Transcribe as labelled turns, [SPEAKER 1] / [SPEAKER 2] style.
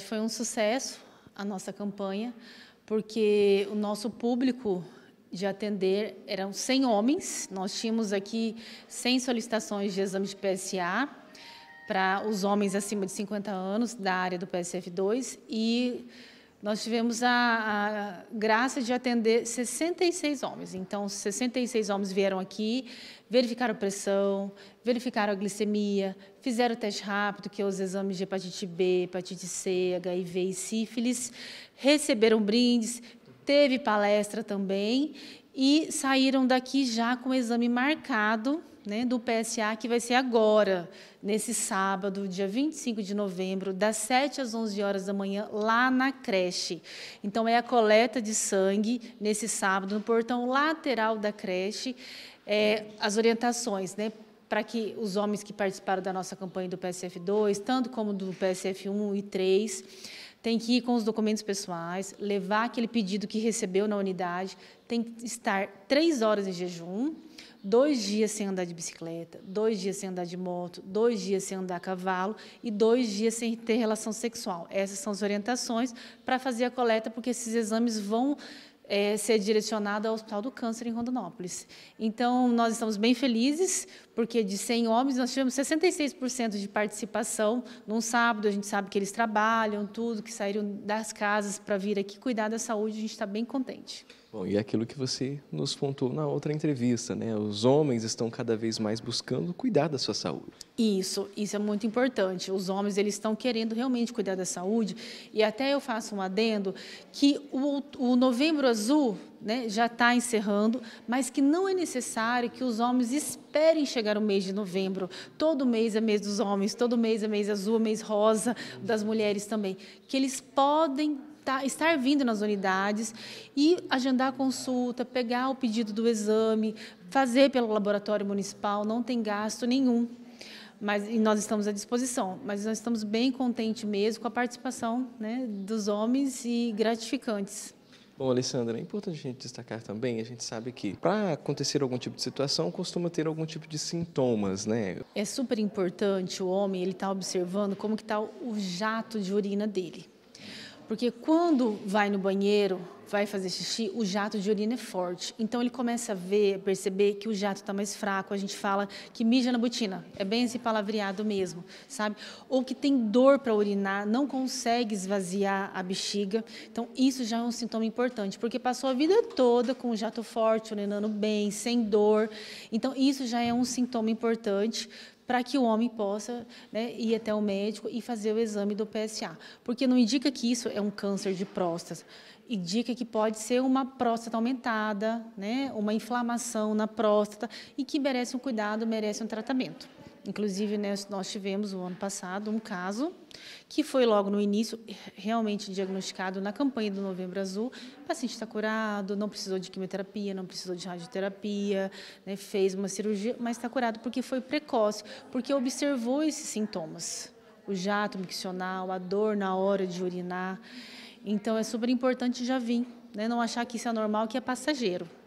[SPEAKER 1] Foi um sucesso a nossa campanha, porque o nosso público de atender eram 100 homens. Nós tínhamos aqui 100 solicitações de exame de PSA para os homens acima de 50 anos da área do PSF2 e nós tivemos a, a graça de atender 66 homens. Então, 66 homens vieram aqui, verificaram a pressão, verificaram a glicemia, fizeram o teste rápido, que é os exames de hepatite B, hepatite C, HIV e sífilis, receberam brindes, teve palestra também e saíram daqui já com o exame marcado né, do PSA, que vai ser agora, nesse sábado, dia 25 de novembro, das 7 às 11 horas da manhã, lá na creche. Então, é a coleta de sangue, nesse sábado, no portão lateral da creche, é, as orientações, né? para que os homens que participaram da nossa campanha do PSF2, tanto como do PSF1 e 3, tem que ir com os documentos pessoais, levar aquele pedido que recebeu na unidade, tem que estar três horas em jejum, dois dias sem andar de bicicleta, dois dias sem andar de moto, dois dias sem andar a cavalo e dois dias sem ter relação sexual. Essas são as orientações para fazer a coleta, porque esses exames vão é, ser direcionados ao Hospital do Câncer em Rondonópolis. Então, nós estamos bem felizes, porque de 100 homens, nós tivemos 66% de participação num sábado. A gente sabe que eles trabalham, tudo, que saíram das casas para vir aqui cuidar da saúde. A gente está bem contente.
[SPEAKER 2] Bom, e é aquilo que você nos pontuou na outra entrevista, né? Os homens estão cada vez mais buscando cuidar da sua saúde.
[SPEAKER 1] Isso, isso é muito importante. Os homens eles estão querendo realmente cuidar da saúde e até eu faço um adendo que o, o Novembro Azul né, já está encerrando, mas que não é necessário que os homens esperem chegar o mês de novembro. Todo mês é mês dos homens, todo mês é mês azul, mês rosa, das mulheres também. Que eles podem tá, estar vindo nas unidades e agendar a consulta, pegar o pedido do exame, fazer pelo laboratório municipal, não tem gasto nenhum. Mas e nós estamos à disposição, mas nós estamos bem contentes mesmo com a participação né, dos homens e gratificantes.
[SPEAKER 2] Bom, Alessandra, é importante a gente destacar também, a gente sabe que para acontecer algum tipo de situação, costuma ter algum tipo de sintomas, né?
[SPEAKER 1] É super importante o homem, ele tá observando como que está o jato de urina dele. Porque quando vai no banheiro, vai fazer xixi, o jato de urina é forte. Então ele começa a ver, perceber que o jato está mais fraco. A gente fala que mija na botina. É bem esse palavreado mesmo, sabe? Ou que tem dor para urinar, não consegue esvaziar a bexiga. Então isso já é um sintoma importante, porque passou a vida toda com o jato forte, urinando bem, sem dor. Então isso já é um sintoma importante para que o homem possa né, ir até o médico e fazer o exame do PSA. Porque não indica que isso é um câncer de próstata, indica que pode ser uma próstata aumentada, né, uma inflamação na próstata e que merece um cuidado, merece um tratamento. Inclusive, né, nós tivemos, o ano passado, um caso que foi logo no início, realmente diagnosticado na campanha do Novembro Azul. O paciente está curado, não precisou de quimioterapia, não precisou de radioterapia, né, fez uma cirurgia, mas está curado porque foi precoce, porque observou esses sintomas. O jato miccional, a dor na hora de urinar. Então, é super importante já vir, né, não achar que isso é normal, que é passageiro.